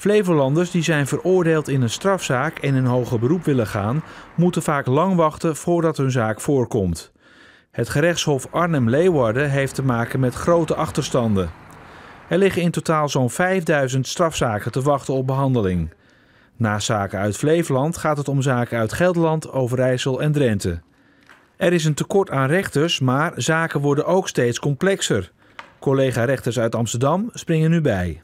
Flevolanders die zijn veroordeeld in een strafzaak en in hoger beroep willen gaan, moeten vaak lang wachten voordat hun zaak voorkomt. Het gerechtshof Arnhem-Leeuwarden heeft te maken met grote achterstanden. Er liggen in totaal zo'n 5000 strafzaken te wachten op behandeling. Naast zaken uit Flevoland gaat het om zaken uit Gelderland, Overijssel en Drenthe. Er is een tekort aan rechters, maar zaken worden ook steeds complexer. Collega-rechters uit Amsterdam springen nu bij.